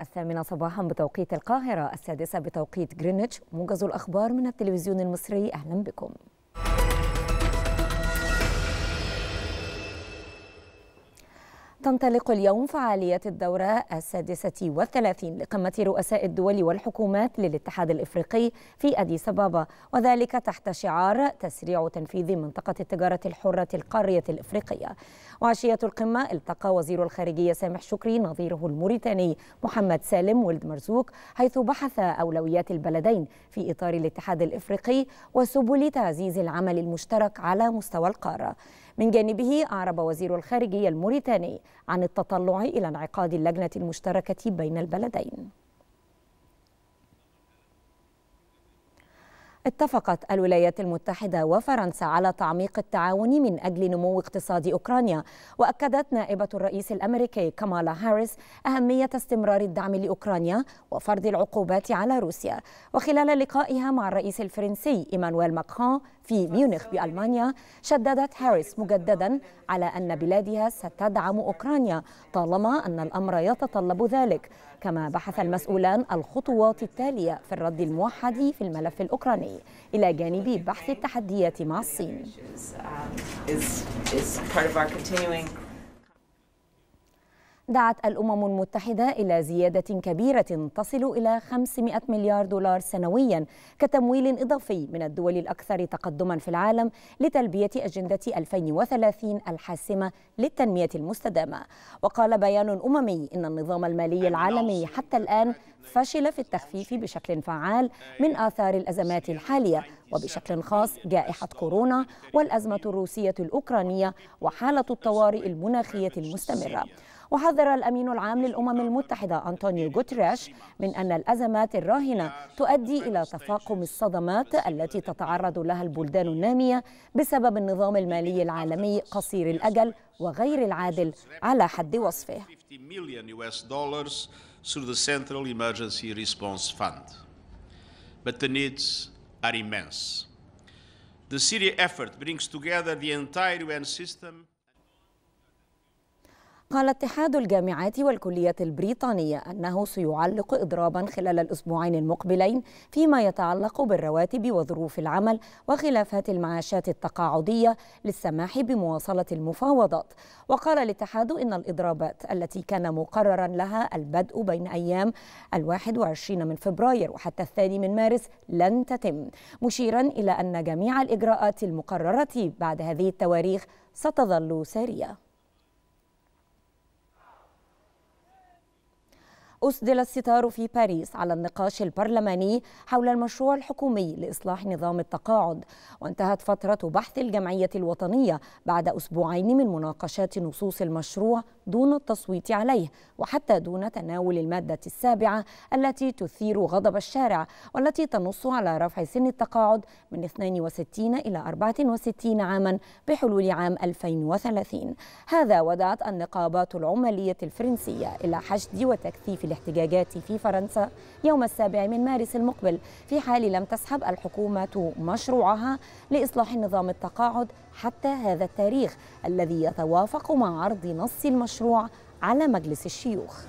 الثامنة صباحا بتوقيت القاهرة السادسة بتوقيت غرينتش موجز الأخبار من التلفزيون المصري أهلا بكم تنطلق اليوم فعاليات الدورة السادسة والثلاثين لقمة رؤساء الدول والحكومات للاتحاد الإفريقي في أديس أبابا وذلك تحت شعار تسريع تنفيذ منطقة التجارة الحرة القارية الإفريقية وعشية القمة التقى وزير الخارجية سامح شكري نظيره الموريتاني محمد سالم ولد مرزوق حيث بحث أولويات البلدين في إطار الاتحاد الإفريقي وسبل تعزيز العمل المشترك على مستوى القارة من جانبه أعرب وزير الخارجية الموريتاني عن التطلع إلى انعقاد اللجنة المشتركة بين البلدين اتفقت الولايات المتحدة وفرنسا على تعميق التعاون من أجل نمو اقتصاد أوكرانيا وأكدت نائبة الرئيس الأمريكي كمالا هاريس أهمية استمرار الدعم لأوكرانيا وفرض العقوبات على روسيا وخلال لقائها مع الرئيس الفرنسي إيمانويل ماكرون في ميونخ بألمانيا شددت هاريس مجددا على أن بلادها ستدعم أوكرانيا طالما أن الأمر يتطلب ذلك كما بحث المسؤولان الخطوات التالية في الرد الموحد في الملف الأوكراني إلى جانب بحث التحديات مع الصين دعت الأمم المتحدة إلى زيادة كبيرة تصل إلى 500 مليار دولار سنويا كتمويل إضافي من الدول الأكثر تقدما في العالم لتلبية أجندة 2030 الحاسمة للتنمية المستدامة وقال بيان أممي إن النظام المالي العالمي حتى الآن فشل في التخفيف بشكل فعال من آثار الأزمات الحالية وبشكل خاص جائحة كورونا والأزمة الروسية الأوكرانية وحالة الطوارئ المناخية المستمرة وحذر الأمين العام للأمم المتحدة أنطونيو غوتريش من أن الأزمات الراهنة تؤدي إلى تفاقم الصدمات التي تتعرض لها البلدان النامية بسبب النظام المالي العالمي قصير الأجل وغير العادل على حد وصفه through the Central Emergency Response Fund. But the needs are immense. The Syria effort brings together the entire UN system. قال اتحاد الجامعات والكليات البريطانية أنه سيعلق إضرابا خلال الأسبوعين المقبلين فيما يتعلق بالرواتب وظروف العمل وخلافات المعاشات التقاعدية للسماح بمواصلة المفاوضات وقال الاتحاد إن الإضرابات التي كان مقررا لها البدء بين أيام الواحد وعشرين من فبراير وحتى الثاني من مارس لن تتم مشيرا إلى أن جميع الإجراءات المقررة بعد هذه التواريخ ستظل سارية أسدل الستار في باريس على النقاش البرلماني حول المشروع الحكومي لإصلاح نظام التقاعد وانتهت فترة بحث الجمعية الوطنية بعد أسبوعين من مناقشات نصوص المشروع دون التصويت عليه وحتى دون تناول المادة السابعة التي تثير غضب الشارع والتي تنص على رفع سن التقاعد من 62 إلى 64 عاما بحلول عام 2030 هذا ودعت النقابات العمالية الفرنسية إلى حشد وتكثيف الاحتجاجات في فرنسا يوم السابع من مارس المقبل في حال لم تسحب الحكومة مشروعها لإصلاح نظام التقاعد حتى هذا التاريخ الذي يتوافق مع عرض نص المشروع على مجلس الشيوخ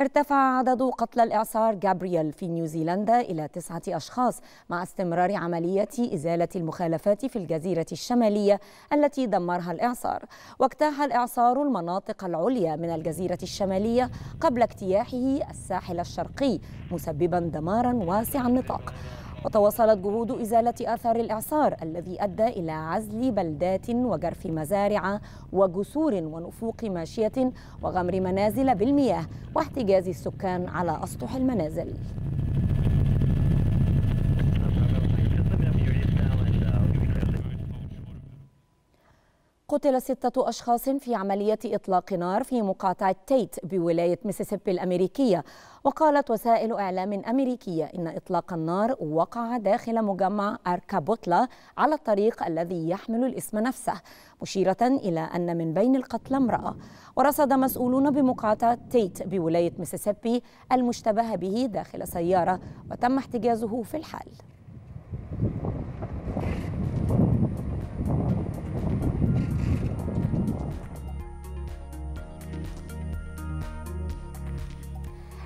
ارتفع عدد قتلى الإعصار جابرييل في نيوزيلندا إلى تسعة أشخاص مع استمرار عملية إزالة المخالفات في الجزيرة الشمالية التي دمرها الإعصار واجتاح الإعصار المناطق العليا من الجزيرة الشمالية قبل اجتياحه الساحل الشرقي مسببا دمارا واسع النطاق وتواصلت جهود إزالة آثار الإعصار الذي أدى إلى عزل بلدات وجرف مزارع وجسور ونفوق ماشية وغمر منازل بالمياه واحتجاز السكان على أسطح المنازل قتل ستة أشخاص في عملية إطلاق نار في مقاطعة تيت بولاية ميسيسيبي الأمريكية وقالت وسائل إعلام أمريكية إن إطلاق النار وقع داخل مجمع أركابوتلا على الطريق الذي يحمل الاسم نفسه مشيرة إلى أن من بين القتلى امرأة ورصد مسؤولون بمقاطعة تيت بولاية ميسيسيبي المشتبه به داخل سيارة وتم احتجازه في الحال